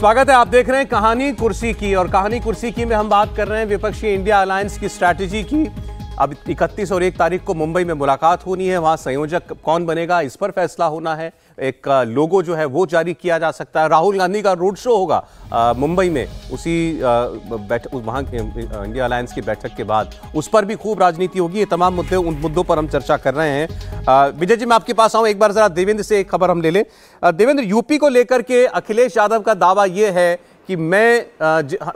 स्वागत है आप देख रहे हैं कहानी कुर्सी की और कहानी कुर्सी की में हम बात कर रहे हैं विपक्षी इंडिया अलायंस की स्ट्रैटेजी की अब 31 और 1 तारीख को मुंबई में मुलाकात होनी है वहां संयोजक कौन बनेगा इस पर फैसला होना है एक लोगो जो है वो जारी किया जा सकता है राहुल गांधी का रोड शो होगा मुंबई में उसी बैठक वहाँ इंडिया अलायंस की बैठक के बाद उस पर भी खूब राजनीति होगी ये तमाम मुद्दे उन मुद्दों पर हम चर्चा कर रहे हैं विजय जी मैं आपके पास आऊँ एक बार ज़रा देवेंद्र से एक खबर हम ले लें देवेंद्र यूपी को लेकर के अखिलेश यादव का दावा ये है कि मैं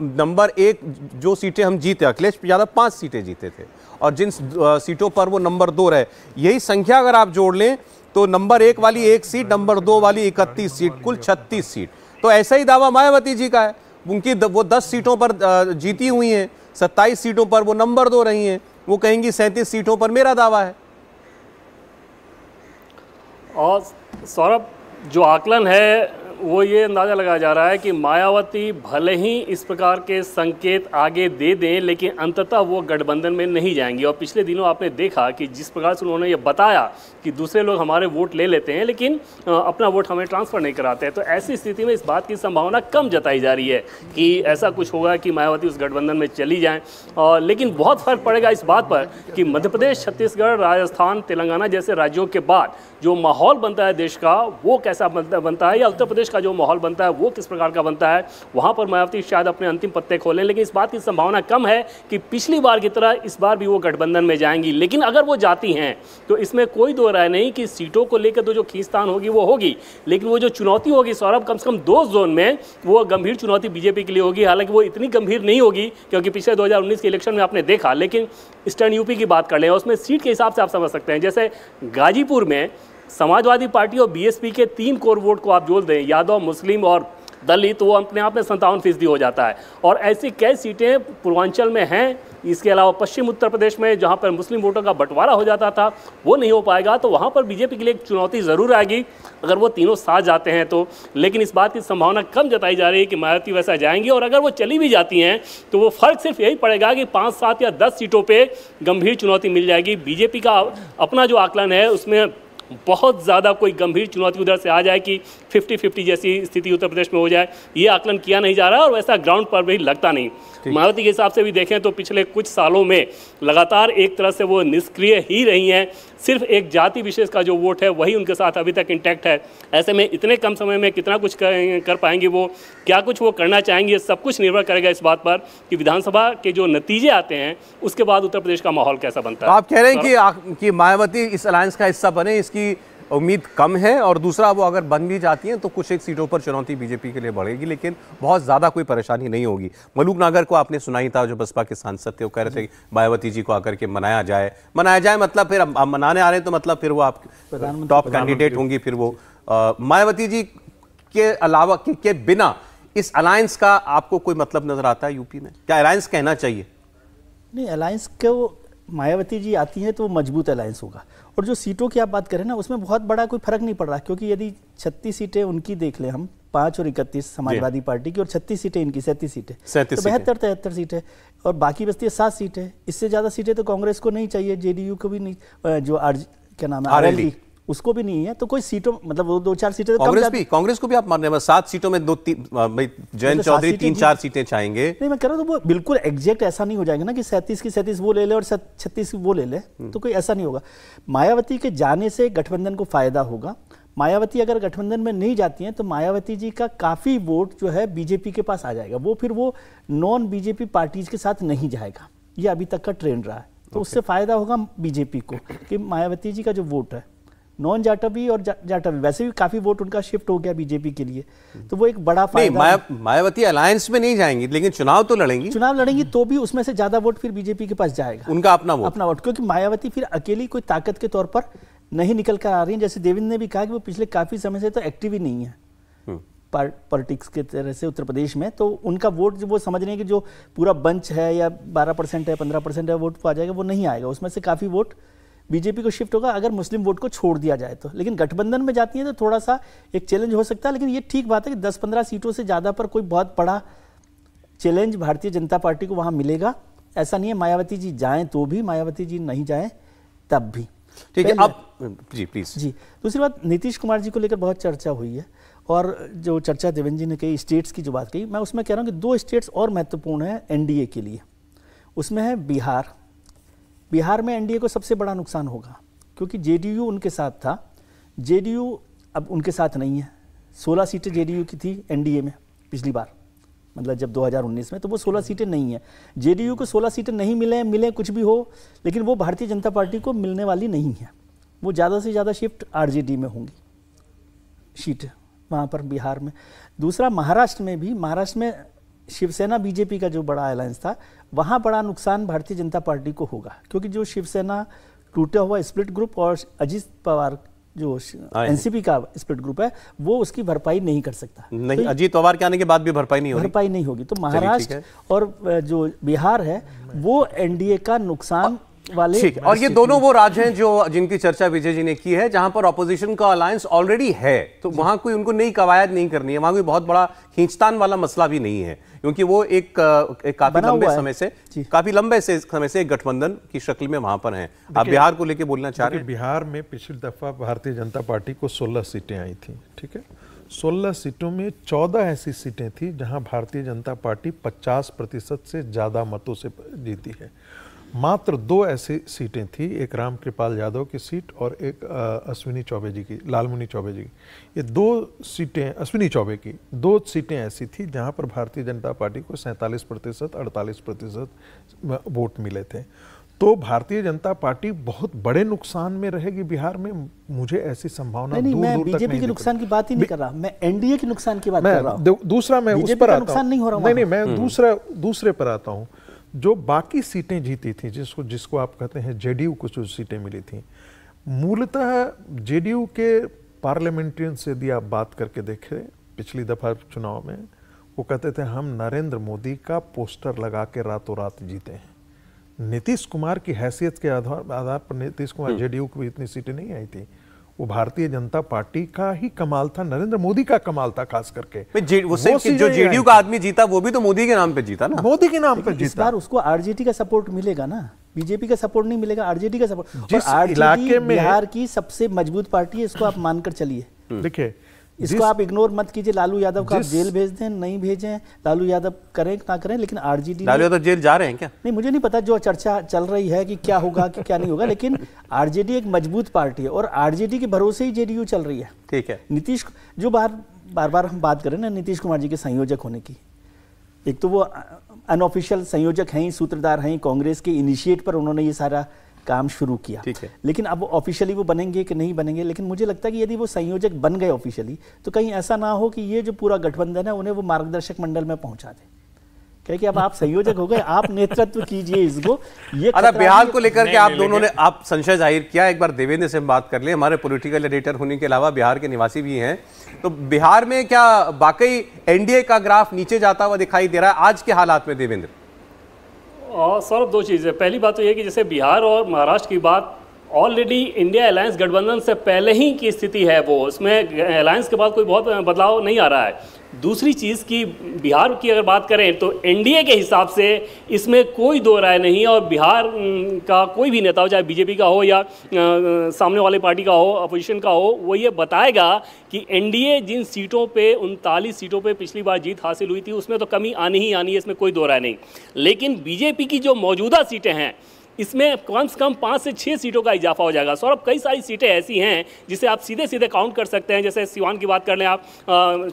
नंबर एक जो सीटें हम जीते अखिलेश यादव पांच सीटें जीते थे और जिन सीटों पर वो नंबर दो रहे यही संख्या अगर आप जोड़ लें तो नंबर एक वाली एक सीट नंबर दो वाली इकतीस सीट कुल छत्तीस सीट तो ऐसा ही दावा मायावती जी का है उनकी द, वो दस सीटों पर जीती हुई हैं सत्ताईस सीटों पर वो नंबर दो रही हैं वो कहेंगी सैंतीस सीटों पर मेरा दावा है और सौरभ जो आकलन है वो ये अंदाज़ा लगाया जा रहा है कि मायावती भले ही इस प्रकार के संकेत आगे दे दें लेकिन अंततः वो गठबंधन में नहीं जाएंगी और पिछले दिनों आपने देखा कि जिस प्रकार से उन्होंने ये बताया कि दूसरे लोग हमारे वोट ले लेते हैं लेकिन अपना वोट हमें ट्रांसफ़र नहीं कराते हैं तो ऐसी स्थिति में इस बात की संभावना कम जताई जा रही है कि ऐसा कुछ होगा कि मायावती उस गठबंधन में चली जाएँ और लेकिन बहुत फ़र्क पड़ेगा इस बात पर कि मध्य प्रदेश छत्तीसगढ़ राजस्थान तेलंगाना जैसे राज्यों के बाद जो माहौल बनता है देश का वो कैसा बनता है या उत्तर प्रदेश का जो माहौल बनता है वो किस प्रकार का बनता है वहाँ पर मायावती शायद अपने अंतिम पत्ते खोलें लेकिन इस बात की संभावना कम है कि पिछली बार की तरह इस बार भी वो गठबंधन में जाएंगी लेकिन अगर वो जाती हैं तो इसमें कोई दो राय नहीं कि सीटों को लेकर तो जो खींचतान होगी वो होगी लेकिन वो जो चुनौती होगी सौरभ कम से कम दो जोन में वो गंभीर चुनौती बीजेपी के लिए होगी हालांकि वो इतनी गंभीर नहीं होगी क्योंकि पिछले 2019 के इलेक्शन में आपने देखा लेकिन ईस्टर्न यूपी की बात कर लें उसमें सीट के हिसाब से आप समझ सकते हैं जैसे गाजीपुर में समाजवादी पार्टी और बीएसपी के तीन कोर वोट को आप जोड़ दें यादव मुस्लिम और दलित वो अपने आप में संतावन फीसदी हो जाता है और ऐसी कई सीटें पूर्वांचल में हैं इसके अलावा पश्चिम उत्तर प्रदेश में जहाँ पर मुस्लिम वोटों का बंटवारा हो जाता था वो नहीं हो पाएगा तो वहाँ पर बीजेपी के लिए एक चुनौती ज़रूर आएगी अगर वो तीनों साथ जाते हैं तो लेकिन इस बात की संभावना कम जताई जा रही है कि मायावती वैसा जाएंगी और अगर वो चली भी जाती हैं तो वो फ़र्क सिर्फ यही पड़ेगा कि पाँच सात या दस सीटों पर गंभीर चुनौती मिल जाएगी बीजेपी का अपना जो आकलन है उसमें बहुत ज़्यादा कोई गंभीर चुनौती उधर से आ जाए कि 50-50 जैसी स्थिति उत्तर प्रदेश में हो जाए ये आकलन किया नहीं जा रहा और वैसा ग्राउंड पर भी लगता नहीं मारुति के हिसाब से भी देखें तो पिछले कुछ सालों में लगातार एक तरह से वो निष्क्रिय ही रही हैं सिर्फ एक जाति विशेष का जो वोट है वही उनके साथ अभी तक इंटैक्ट है ऐसे में इतने कम समय में कितना कुछ कर, कर पाएंगे वो क्या कुछ वो करना चाहेंगे सब कुछ निर्भर करेगा इस बात पर कि विधानसभा के जो नतीजे आते हैं उसके बाद उत्तर प्रदेश का माहौल कैसा बनता है आप कह रहे हैं कि मायावती इस अलायंस का हिस्सा बने इसकी उम्मीद कम है और दूसरा वो अगर बन भी जाती हैं तो कुछ एक सीटों पर चुनौती बीजेपी के लिए बढ़ेगी लेकिन बहुत ज़्यादा कोई परेशानी नहीं होगी मलूक नागर को आपने सुनाई था जो बसपा के सांसद थे वो कह रहे थे मायावती जी को आकर के मनाया जाए मनाया जाए मतलब फिर आप मनाने आ रहे हैं तो मतलब फिर वो आप टॉप कैंडिडेट होंगी फिर वो मायावती जी के अलावा के, के बिना इस अलायंस का आपको कोई मतलब नज़र आता है यूपी में क्या अलायंस कहना चाहिए नहीं अलायंस को मायावती जी आती हैं तो वो मजबूत अलायंस होगा और जो सीटों की आप बात करें ना उसमें बहुत बड़ा कोई फर्क नहीं पड़ रहा क्योंकि यदि छत्तीस सीटें उनकी देख लें हम पाँच और इकतीस समाजवादी पार्टी की और छत्तीस सीटें इनकी सैंतीस सीटें तो बहत्तर तिहत्तर सीटें और बाकी बस्ती है सात सीटें इससे ज़्यादा सीटें तो कांग्रेस को नहीं चाहिए जेडीयू को भी नहीं जो आर क्या नाम है आर उसको भी नहीं है तो कोई सीटों मतलब वो दो चार सीटें तो कांग्रेस भी कांग्रेस को भी आप मान रहे हैं सात सीटों में दो अच्छा, तीन जयंत चौधरी तीन चार सीटें चाहेंगे नहीं मैं कह रहा हूँ तो वो बिल्कुल एग्जैक्ट ऐसा नहीं हो जाएगा ना कि सैंतीस की सैंतीस वो ले ले और छत्तीस की वो ले ले हम्म। तो कोई ऐसा नहीं होगा मायावती के जाने से गठबंधन को फायदा होगा मायावती अगर गठबंधन में नहीं जाती हैं तो मायावती जी का काफ़ी वोट जो है बीजेपी के पास आ जाएगा वो फिर वो नॉन बीजेपी पार्टीज के साथ नहीं जाएगा ये अभी तक का ट्रेंड रहा है तो उससे फायदा होगा बीजेपी को कि मायावती जी का जो वोट है नॉन जाटवी और जा, जाटवी वैसे भी काफी वोट उनका शिफ्ट हो गया बीजेपी के लिए तो वो एक बड़ा फायदा माया, मायावती अलायंस में नहीं जाएंगी लेकिन चुनाव तो लड़ेंगी चुनाव लड़ेंगी तो भी उसमें से ज्यादा वोट फिर बीजेपी के पास जाएगा उनका अपना वोट अपना वोट क्योंकि मायावती फिर अकेली कोई ताकत के तौर पर नहीं निकल कर आ रही है जैसे देवेंद्र ने भी कहा कि वो पिछले काफी समय से तो एक्टिव ही नहीं है हम्म। पॉलिटिक्स के तरह से उत्तर प्रदेश में तो उनका वोट जो वो समझ रहे हैं कि जो पूरा बंच है या 12 परसेंट है 15 परसेंट है वोट आ जाएगा वो नहीं आएगा उसमें से काफ़ी वोट बीजेपी को शिफ्ट होगा अगर मुस्लिम वोट को छोड़ दिया जाए तो लेकिन गठबंधन में जाती है तो थोड़ा सा एक चैलेंज हो सकता है लेकिन ये ठीक बात है कि 10-15 सीटों से ज़्यादा पर कोई बहुत बड़ा चैलेंज भारतीय जनता पार्टी को वहाँ मिलेगा ऐसा नहीं है मायावती जी जाएँ तो भी मायावती जी नहीं जाएँ तब भी ठीक है अब जी प्लीज जी दूसरी बात नीतीश कुमार जी को लेकर बहुत चर्चा हुई है और जो चर्चा देवेंद्र जी ने कही स्टेट्स की जो बात कही मैं उसमें कह रहा हूँ कि दो स्टेट्स और महत्वपूर्ण हैं एनडीए के लिए उसमें है बिहार बिहार में एनडीए को सबसे बड़ा नुकसान होगा क्योंकि जेडीयू उनके साथ था जेडीयू अब उनके साथ नहीं है 16 सीटें जेडीयू की थी एनडीए में पिछली बार मतलब जब 2019 में तो वो 16 सीटें नहीं है जेडीयू को 16 सीटें नहीं मिले मिले कुछ भी हो लेकिन वो भारतीय जनता पार्टी को मिलने वाली नहीं है वो ज़्यादा से ज़्यादा शिफ्ट आरजेडी में होंगी सीट वहाँ पर बिहार में दूसरा महाराष्ट्र में भी महाराष्ट्र में शिवसेना बीजेपी का जो बड़ा अलायंस था वहाँ बड़ा नुकसान भारतीय जनता पार्टी को होगा क्योंकि जो शिवसेना टूटा हुआ स्प्लिट ग्रुप और अजीत पवार जो एनसीपी का स्प्लिट ग्रुप है वो उसकी भरपाई नहीं कर सकता नहीं तो अजीत पवार के आने के बाद भी भरपाई नहीं होगी भरपाई नहीं होगी तो महाराष्ट्र और जो बिहार है वो एनडीए का नुकसान वाले ठीक और ये दोनों वो राज्य हैं जो जिनकी चर्चा विजय जी ने की है जहां पर ऑपोजिशन का अलायंस ऑलरेडी है तो वहां कोई उनको नई कवायद नहीं करनी है वहां कोई बहुत बड़ा खींचतान वाला मसला भी नहीं है क्योंकि वो एक, एक काफी लंबे समय से काफी लंबे से समय से गठबंधन की शक्ल में वहां पर हैं आप बिहार को लेकर बोलना चाह रहे हैं बिहार में पिछली दफा भारतीय जनता पार्टी को सोलह सीटें आई थी ठीक है 16 सीटों में 14 ऐसी सीटें थी जहां भारतीय जनता पार्टी 50 प्रतिशत से ज़्यादा मतों से जीती है मात्र दो ऐसी सीटें थी एक राम कृपाल यादव की सीट और एक अश्विनी चौबे जी की लालमुनी चौबे जी की ये दो सीटें अश्विनी चौबे की दो सीटें ऐसी थी जहां पर भारतीय जनता पार्टी को सैंतालीस प्रतिशत अड़तालीस प्रतिशत वोट मिले थे तो भारतीय जनता पार्टी बहुत बड़े नुकसान में रहेगी बिहार में मुझे ऐसी संभावना नहीं, दूर, मैं दूर बीजेपी के नुकसान की बात ही नहीं कर रहा मैं एनडीए के नुकसान की बात कर रहा हूँ दूसरा मैं उस पर आता नहीं हो रहा नहीं नहीं मैं हम्म। दूसरा दूसरे पर आता हूँ जो बाकी सीटें जीती थी जिसको जिसको आप कहते हैं जेडीयू को जो सीटें मिली थी मूलतः जेडीयू के पार्लियामेंट्रियन से यदि आप बात करके देखें पिछली दफ़ा चुनाव में वो कहते थे हम नरेंद्र मोदी का पोस्टर लगा के रातों रात जीते हैं नीतीश कुमार की हैसियत के आधार आधार पर नीतीश कुमार हम्म। जेडीयू को भी इतनी सीटें नहीं आई थी वो भारतीय जनता पार्टी का ही कमाल था नरेंद्र मोदी का कमाल था खास करके जे, वो, वो जो जेडीयू का आदमी जीता वो भी तो मोदी के नाम पे जीता ना मोदी के नाम पे जीता इस बार उसको आरजेडी का सपोर्ट मिलेगा ना बीजेपी का सपोर्ट नहीं मिलेगा आरजेडी का सपोर्ट जिस इलाके में बिहार की सबसे मजबूत पार्टी है इसको आप मानकर चलिए देखिये इसको आप इग्नोर मत कीजिए लालू यादव को जेल भेज दें नहीं भेजें लालू यादव करें ना करें लेकिन आरजेडी लालू यादव जेल जा रहे हैं क्या नहीं मुझे नहीं पता जो चर्चा चल रही है कि क्या होगा कि क्या नहीं होगा लेकिन आरजेडी एक मजबूत पार्टी है और आरजेडी के भरोसे ही जेडीयू चल रही है ठीक है नीतीश जो बार बार बार हम बात करें ना नीतीश कुमार जी के संयोजक होने की एक तो वो अनऑफिशियल संयोजक हैं सूत्रधार हैं कांग्रेस के इनिशिएट पर उन्होंने ये सारा काम शुरू किया ठीक है लेकिन अब ऑफिशियली वो बनेंगे कि नहीं बनेंगे लेकिन मुझे लगता है कि यदि वो संयोजक बन गए ऑफिशियली तो कहीं ऐसा ना हो कि ये जो पूरा गठबंधन है उन्हें वो मार्गदर्शक मंडल में पहुंचा दे क्या कि अब आप संयोजक हो गए आप नेतृत्व कीजिए इसको ये अरे अच्छा, बिहार को लेकर के आप दोनों ने आप संशय जाहिर किया एक बार देवेंद्र से हम बात कर ले हमारे पॉलिटिकल एडिटर होने के अलावा बिहार के निवासी भी हैं तो बिहार में क्या वाकई एनडीए का ग्राफ नीचे जाता हुआ दिखाई दे रहा है आज के हालात में देवेंद्र और सौरभ दो चीज़ें पहली बात तो ये कि जैसे बिहार और महाराष्ट्र की बात ऑलरेडी इंडिया अलायंस गठबंधन से पहले ही की स्थिति है वो उसमें अलायंस के बाद कोई बहुत बदलाव नहीं आ रहा है दूसरी चीज़ कि बिहार की अगर बात करें तो एनडीए के हिसाब से इसमें कोई दो राय नहीं और बिहार का कोई भी नेता हो चाहे बीजेपी का हो या सामने वाली पार्टी का हो अपोजिशन का हो वो ये बताएगा कि एनडीए जिन सीटों पे उनतालीस सीटों पे पिछली बार जीत हासिल हुई थी उसमें तो कमी आनी ही आनी है इसमें कोई दो राय नहीं लेकिन बीजेपी की जो मौजूदा सीटें हैं इसमें कम से कम पाँच से छः सीटों का इजाफा हो जाएगा सौरभ कई सारी सीटें ऐसी हैं जिसे आप सीधे सीधे काउंट कर सकते हैं जैसे सिवान की बात कर लें आप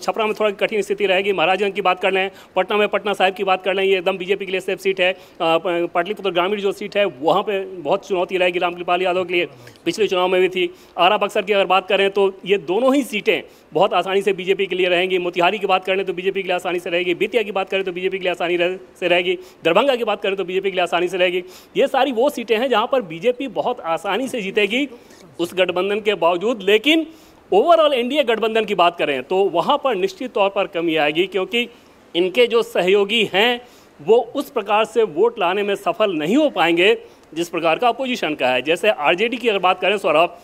छपरा में थोड़ा कठिन स्थिति रहेगी महाराजगंज की बात कर लें पटना में पटना साहिब की बात कर लें ये एकदम बीजेपी के लिए सेफ सीट है पाटलिपुत्र ग्रामीण जो सीट है वहाँ पर बहुत चुनौती रहेगी रामकृपाल यादव के लिए पिछले चुनाव में भी थी आरा बक्सर की अगर बात करें तो ये दोनों ही सीटें बहुत आसानी से बीजेपी के लिए रहेंगी मोतिहारी की बात करें तो बीजेपी के लिए आसानी से रहेगी बीतिया की बात करें तो बीजेपी के लिए आसानी से रहेगी दरभंगा की बात करें तो बीजेपी के लिए आसानी से रहेगी ये सारी वो सीटें हैं जहाँ पर बीजेपी बहुत आसानी से जीतेगी उस गठबंधन के बावजूद लेकिन ओवरऑल एनडीए गठबंधन की बात करें तो वहाँ पर निश्चित तौर पर कमी आएगी क्योंकि इनके जो सहयोगी हैं वो उस प्रकार से वोट लाने में सफल नहीं हो पाएंगे जिस प्रकार का अपोजिशन का है जैसे आरजेडी की अगर बात करें सौरभ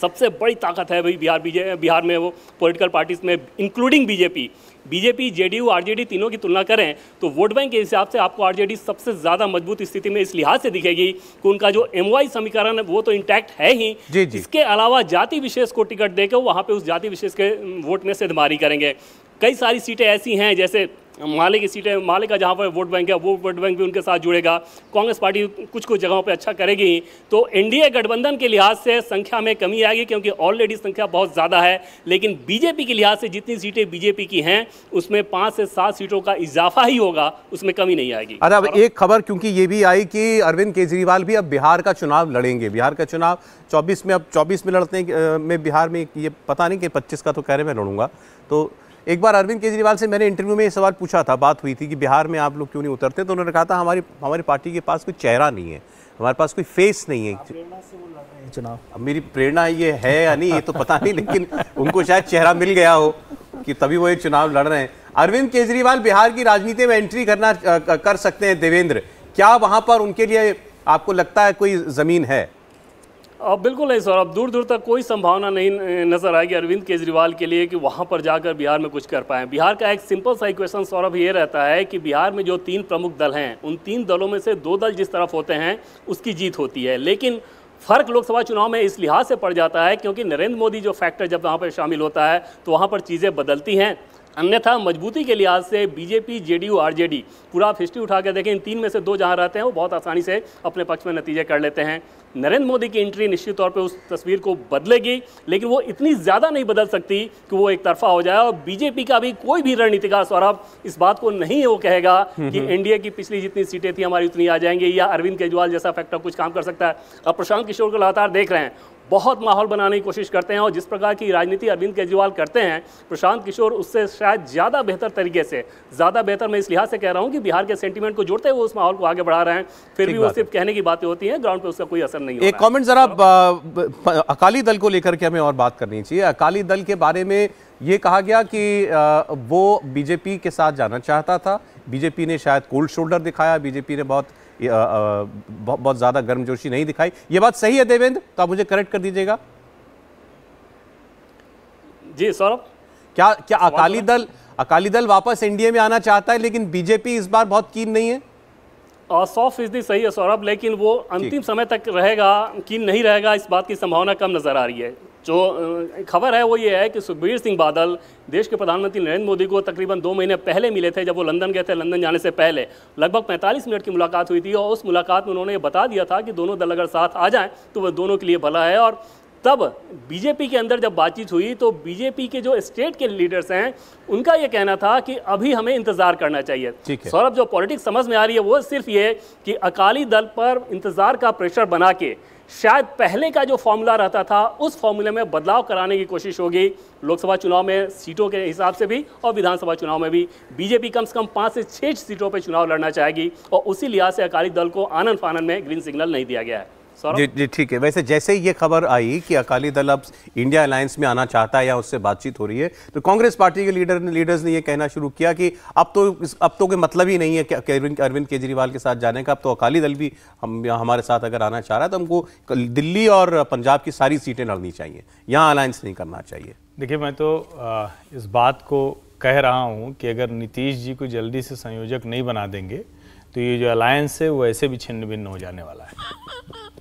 सबसे बड़ी ताकत है भाई बिहार बीजे बिहार में वो पॉलिटिकल पार्टीज में including BJP BJP JDU RJD तीनों की तुलना करें तो वोट बैंक के हिसाब से आपको आरजेडी सबसे ज़्यादा मजबूत स्थिति में इस लिहाज से दिखेगी कि उनका जो एमवाई समीकरण है वो तो इंटैक्ट है ही जी जी। इसके अलावा जाति विशेष को टिकट देकर वहाँ पर उस जाति विशेष के वोट में सेधमारी करेंगे कई सारी सीटें ऐसी हैं जैसे माले की सीटें माले का जहाँ पर वोट बैंक है वो वोट बैंक भी उनके साथ जुड़ेगा कांग्रेस पार्टी कुछ कुछ जगहों पर अच्छा करेगी तो एनडीए गठबंधन के लिहाज से संख्या में कमी आएगी क्योंकि ऑलरेडी संख्या बहुत ज़्यादा है लेकिन बीजेपी के लिहाज से जितनी सीटें बीजेपी की हैं उसमें पाँच से सात सीटों का इजाफा ही होगा उसमें कमी नहीं आएगी अरे अच्छा, अब एक खबर क्योंकि ये भी आई कि अरविंद केजरीवाल भी अब बिहार का चुनाव लड़ेंगे बिहार का चुनाव चौबीस में अब चौबीस में लड़ते में बिहार में ये पता नहीं कि पच्चीस का तो कह रहे मैं लड़ूंगा तो एक बार अरविंद केजरीवाल से मैंने इंटरव्यू में ये सवाल पूछा था बात हुई थी कि बिहार में आप लोग क्यों नहीं उतरते तो उन्होंने कहा था हमारी हमारी पार्टी के पास कोई चेहरा नहीं है हमारे पास कोई फेस नहीं है चुनाव मेरी प्रेरणा ये है या नहीं ये तो पता नहीं लेकिन उनको शायद चेहरा मिल गया हो कि तभी वो ये चुनाव लड़ रहे हैं अरविंद केजरीवाल बिहार की राजनीति में एंट्री करना कर सकते हैं देवेंद्र क्या वहां पर उनके लिए आपको लगता है कोई जमीन है अब बिल्कुल नहीं सर अब दूर दूर तक कोई संभावना नहीं नज़र आएगी अरविंद केजरीवाल के लिए कि वहाँ पर जाकर बिहार में कुछ कर पाएँ बिहार का एक सिंपल सा इक्वेशन सौरभ ये रहता है कि बिहार में जो तीन प्रमुख दल हैं उन तीन दलों में से दो दल जिस तरफ होते हैं उसकी जीत होती है लेकिन फ़र्क लोकसभा चुनाव में इस लिहाज से पड़ जाता है क्योंकि नरेंद्र मोदी जो फैक्टर जब वहाँ पर शामिल होता है तो वहाँ पर चीज़ें बदलती हैं अन्यथा मजबूती के लिहाज से बीजेपी जेडीयू आरजेडी पूरा आप हिस्ट्री उठा के देखें इन तीन में से दो जहां रहते हैं वो बहुत आसानी से अपने पक्ष में नतीजे कर लेते हैं नरेंद्र मोदी की एंट्री निश्चित तौर पे उस तस्वीर को बदलेगी लेकिन वो इतनी ज़्यादा नहीं बदल सकती कि वो एक तरफा हो जाए और बीजेपी का भी कोई भी रणनीतिकार सौरभ इस बात को नहीं वो कहेगा कि एनडीए की पिछली जितनी सीटें थी हमारी उतनी आ जाएंगी या अरविंद केजरीवाल जैसा फैक्टर कुछ काम कर सकता है अब प्रशांत किशोर को लगातार देख रहे हैं बहुत माहौल बनाने की कोशिश करते हैं और जिस प्रकार की राजनीति अरविंद केजरीवाल करते हैं प्रशांत किशोर उससे शायद ज़्यादा बेहतर तरीके से ज़्यादा बेहतर मैं इस लिहाज से कह रहा हूँ कि बिहार के सेंटीमेंट को जोड़ते हुए उस माहौल को आगे बढ़ा रहे हैं फिर भी वो सिर्फ कहने की बातें होती हैं ग्राउंड पर उसका कोई असर नहीं एक कॉमेंट ज़रा अकाली दल को लेकर के हमें और बात करनी चाहिए अकाली दल के बारे में ये कहा गया कि वो बीजेपी के साथ जाना चाहता था बीजेपी ने शायद कोल्ड शोल्डर दिखाया बीजेपी ने बहुत बहुत ज़्यादा गर्मजोशी नहीं दिखाई ये बात सही है देवेंद्र तो आप मुझे करेक्ट कर दीजिएगा जी सौरभ क्या क्या अकाली दल अकाली दल वापस एनडीए में आना चाहता है लेकिन बीजेपी इस बार बहुत कीन नहीं है सौ फीसदी सही है सौरभ लेकिन वो अंतिम समय तक रहेगा कीन नहीं रहेगा इस बात की संभावना कम नज़र आ रही है जो खबर है वो ये है कि सुखबीर सिंह बादल देश के प्रधानमंत्री नरेंद्र मोदी को तकरीबन दो महीने पहले मिले थे जब वो लंदन गए थे लंदन जाने से पहले लगभग 45 मिनट की मुलाकात हुई थी और उस मुलाकात में उन्होंने ये बता दिया था कि दोनों दल अगर साथ आ जाएं तो वह दोनों के लिए भला है और तब बीजेपी के अंदर जब बातचीत हुई तो बीजेपी के जो स्टेट के लीडर्स हैं उनका ये कहना था कि अभी हमें इंतजार करना चाहिए सौरभ जो पॉलिटिक्स समझ में आ रही है वो सिर्फ ये कि अकाली दल पर इंतजार का प्रेशर बना के शायद पहले का जो फॉर्मूला रहता था उस फॉर्मूले में बदलाव कराने की कोशिश होगी लोकसभा चुनाव में सीटों के हिसाब से भी और विधानसभा चुनाव में भी बीजेपी कम से कम पाँच से छः सीटों पर चुनाव लड़ना चाहेगी और उसी लिहाज से अकाली दल को आनंद फानंद में ग्रीन सिग्नल नहीं दिया गया है जी जी ठीक है वैसे जैसे ही ये खबर आई कि अकाली दल अब इंडिया अलायंस में आना चाहता है या उससे बातचीत हो रही है तो कांग्रेस पार्टी के लीडर ने लीडर्स ने ये कहना शुरू किया कि अब तो अब तो कोई मतलब ही नहीं है कि अरविंद केजरीवाल के साथ जाने का अब तो अकाली दल भी हम हमारे साथ अगर आना चाह रहा है तो हमको दिल्ली और पंजाब की सारी सीटें लड़नी चाहिए यहाँ अलायंस नहीं करना चाहिए देखिए मैं तो इस बात को कह रहा हूँ कि अगर नीतीश जी को जल्दी से संयोजक नहीं बना देंगे तो ये जो अलायंस है वो ऐसे भी छिन्न भिन्न हो जाने वाला है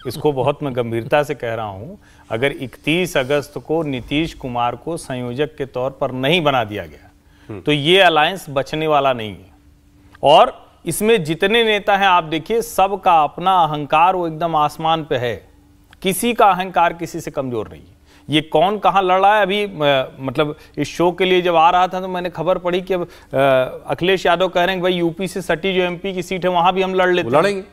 इसको बहुत मैं गंभीरता से कह रहा हूं अगर 31 अगस्त को नीतीश कुमार को संयोजक के तौर पर नहीं बना दिया गया हम्म। तो ये अलायंस बचने वाला नहीं है और इसमें जितने नेता हैं आप देखिए सबका अपना अहंकार वो एकदम आसमान पे है किसी का अहंकार किसी से कमजोर नहीं है ये कौन कहाँ लड़ रहा है अभी मतलब इस शो के लिए जब आ रहा था तो मैंने खबर पढ़ी कि अब अखिलेश यादव कह रहे हैं भाई यूपी से सटी जो एमपी की सीट है वहां भी हम लड़ लेते लड़ेंगे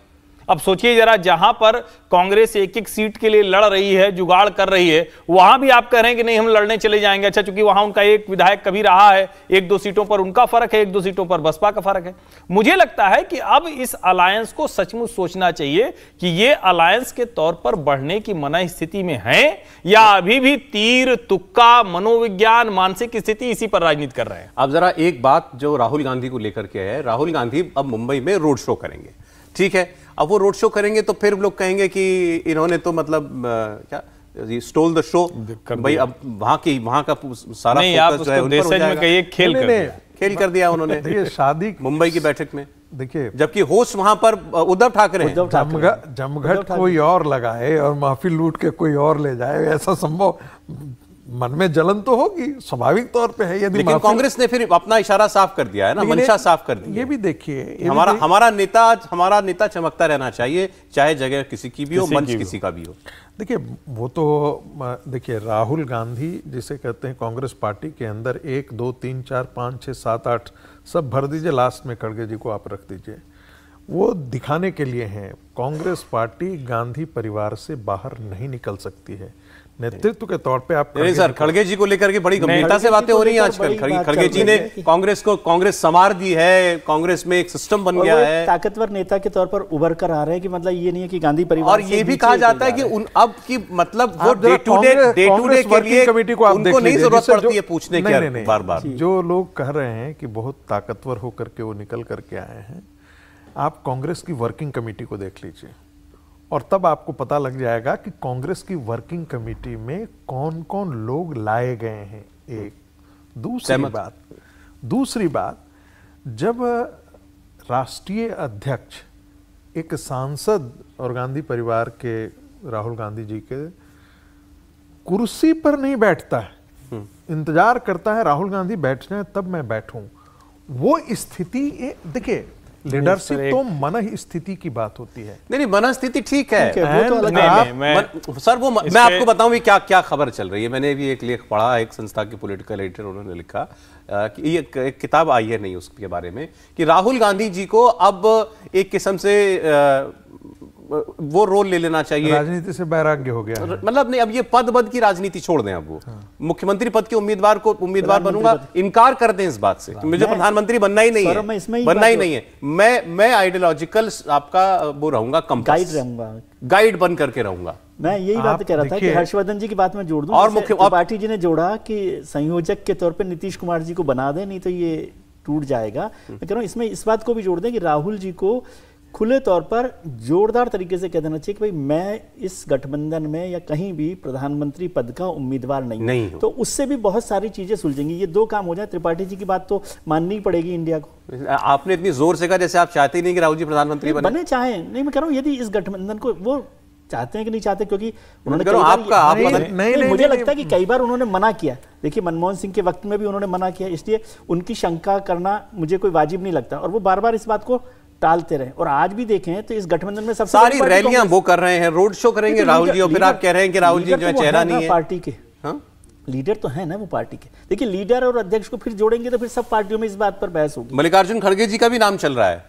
अब सोचिए जरा जहां पर कांग्रेस एक एक सीट के लिए लड़ रही है जुगाड़ कर रही है वहां भी आप कह रहे हैं कि नहीं हम लड़ने चले जाएंगे अच्छा चूंकि वहां उनका एक विधायक कभी रहा है एक दो सीटों पर उनका फर्क है एक दो सीटों पर बसपा का फर्क है मुझे लगता है कि अब इस अलायंस को सचमुच सोचना चाहिए कि ये अलायंस के तौर पर बढ़ने की मना स्थिति में है या अभी भी तीर तुक्का मनोविज्ञान मानसिक स्थिति इसी पर राजनीति कर रहे हैं अब जरा एक बात जो राहुल गांधी को लेकर के है राहुल गांधी अब मुंबई में रोड शो करेंगे ठीक है अब वो रोड शो करेंगे तो फिर लोग कहेंगे कि इन्होंने तो मतलब क्या स्टोल द शो भाई अब वहां की वहां का सारा नहीं, आप में कहिए खेल कर खेल कर दिया उन्होंने देखिए शादी मुंबई की बैठक में देखिए जबकि होस्ट वहां पर उद्धव ठाकरे जमघट कोई और लगाए और माफी लूट के कोई और ले जाए ऐसा संभव मन में जलन तो होगी स्वाभाविक तौर पे है यदि लेकिन कांग्रेस ने फिर अपना इशारा साफ कर दिया है ना मंशा साफ कर दी ये भी देखिए हमारा भी हमारा नेता हमारा नेता चमकता रहना चाहिए चाहे जगह किसी की भी हो मंच किसी का भी हो देखिए वो तो देखिए राहुल गांधी जिसे कहते हैं कांग्रेस पार्टी के अंदर एक दो तीन चार पाँच छः सात आठ सब भर दीजिए लास्ट में खड़गे जी को आप रख दीजिए वो दिखाने के लिए हैं कांग्रेस पार्टी गांधी परिवार से बाहर नहीं निकल सकती है नेतृत्व के तौर पे आप नहीं सर खड़गे जी को लेकर के बड़ी गंभीरता से बातें हो रही हैं आजकल खड़गे जी ने कांग्रेस को कांग्रेस संवार दी है कांग्रेस में एक सिस्टम बन गया है ताकतवर नेता के तौर पर उभर कर आ रहे हैं कि मतलब ये नहीं है कि गांधी परिवार और ये भी कहा जाता है कि उन अब की मतलब वो day to day day to day के लिए कमेटी को उनको नहीं जरूरत पड़ती है पूछने की बार बार जो लोग कह रहे हैं कि बहुत ताकतवर होकर के वो निकल करके आए हैं आप कांग्रेस की वर्किंग कमेटी को देख लीजिए और तब आपको पता लग जाएगा कि कांग्रेस की वर्किंग कमेटी में कौन कौन लोग लाए गए हैं एक दूसरी बात दूसरी बात जब राष्ट्रीय अध्यक्ष एक सांसद और गांधी परिवार के राहुल गांधी जी के कुर्सी पर नहीं बैठता है हम्म। इंतजार करता है राहुल गांधी बैठ जाए तब मैं बैठूं वो स्थिति देखिए लीडरशिप तो मन स्थिति की बात होती है नहीं नहीं मन स्थिति ठीक है, वो तो नहीं, आप, मैं, सर वो मैं आपको बताऊं भी क्या क्या खबर चल रही है मैंने भी एक लेख पढ़ा एक संस्था के पॉलिटिकल एडिटर उन्होंने लिखा कि ये एक, एक किताब आई है नहीं उसके बारे में कि राहुल गांधी जी को अब एक किस्म से आ, वो रोल ले लेना चाहिए राजनीति से बैराग्य हो गया मतलब नहीं अब ये पद पद की राजनीति छोड़ दें अब वो हाँ। मुख्यमंत्री पद के उम्मीदवार को उम्मीदवार बनूंगा इनकार कर दें इस बात से कि हाँ। मुझे प्रधानमंत्री बनना ही नहीं है बनना ही नहीं है मैं मैं आइडियोलॉजिकल आपका वो रहूंगा गाइड रहूंगा गाइड बन करके रहूंगा मैं यही बात कह रहा था कि हर्षवर्धन जी की बात में जोड़ दूं और मुख्य पार्टी जी ने जोड़ा कि संयोजक के तौर पे नीतीश कुमार जी को बना दें नहीं तो ये टूट जाएगा हम्म। मैं कह रहा हूँ इसमें इस बात को भी जोड़ दें कि राहुल जी को खुले तौर पर जोरदार तरीके से कह देना चाहिए कि भाई मैं इस गठबंधन में या कहीं भी प्रधानमंत्री पद का उम्मीदवार नहीं नहीं तो उससे भी बहुत सारी चीजें सुलझेंगी ये दो काम हो जाए त्रिपाठी जी की बात तो माननी पड़ेगी इंडिया को आपने इतनी जोर से कहा जैसे आप चाहते ही नहीं कि राहुल जी प्रधानमंत्री बने, बने चाहे नहीं मैं कह रहा हूँ यदि इस गठबंधन को वो चाहते हैं कि नहीं चाहते क्योंकि उन्होंने कई बार आपका आप नहीं, नहीं, नहीं, नहीं, मुझे लगता है कि कई बार उन्होंने मना किया देखिए मनमोहन सिंह के वक्त में भी उन्होंने मना किया इसलिए उनकी शंका करना मुझे कोई वाजिब नहीं लगता और वो बार बार इस बात को टालते रहे और आज भी देखें तो इस गठबंधन में सब सारी रैलियां वो कर रहे हैं रोड शो करेंगे राहुल जी और फिर आप कह रहे हैं कि राहुल जी जो है तो चेहरा नहीं है पार्टी के हाँ? लीडर तो है ना वो पार्टी के देखिए लीडर और अध्यक्ष को फिर जोड़ेंगे तो फिर सब पार्टियों में इस बात पर बहस होगी मल्लिकार्जुन खड़गे जी का भी नाम चल रहा है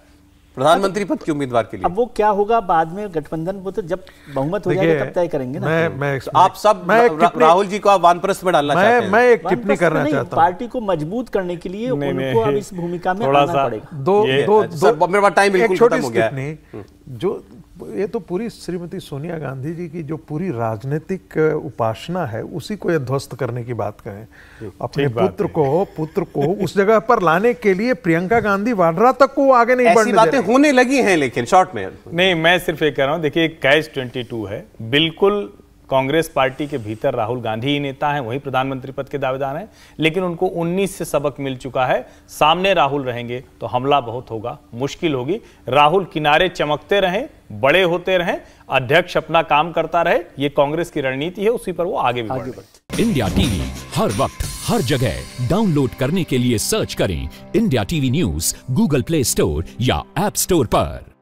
प्रधानमंत्री पद के उम्मीदवार के लिए अब वो क्या होगा बाद में गठबंधन वो तो जब बहुमत हो जाएगा तब तय करेंगे ना मैं, हम्म। मैं तो आप सब मैं रा, राहुल जी को आप वानप्रस्थ में डालना मैं, चाहते हैं मैं एक टिप्पणी करना चाहता हूं पार्टी को मजबूत करने के लिए उनको अब इस भूमिका में आना पड़ेगा दो दो अच्छा, मेरे पास टाइम बिल्कुल खत्म हो गया जो ये तो पूरी श्रीमती सोनिया गांधी जी की जो पूरी राजनीतिक उपासना है उसी को यह ध्वस्त करने की बात करें अपने पुत्र को पुत्र को उस जगह पर लाने के लिए प्रियंका गांधी वाड्रा तक को आगे नहीं बढ़ने बातें होने लगी हैं लेकिन शॉर्ट में नहीं मैं सिर्फ ये कह रहा हूँ देखिए कैश ट्वेंटी है बिल्कुल कांग्रेस पार्टी के भीतर राहुल गांधी ही नेता हैं वही प्रधानमंत्री पद के दावेदार हैं लेकिन उनको 19 से सबक मिल चुका है सामने राहुल रहेंगे तो हमला बहुत होगा मुश्किल होगी राहुल किनारे चमकते रहें बड़े होते रहें अध्यक्ष अपना काम करता रहे ये कांग्रेस की रणनीति है उसी पर वो आगे भी आगे इंडिया टीवी हर वक्त हर जगह डाउनलोड करने के लिए सर्च करें India TV news Google Play Store या एप स्टोर पर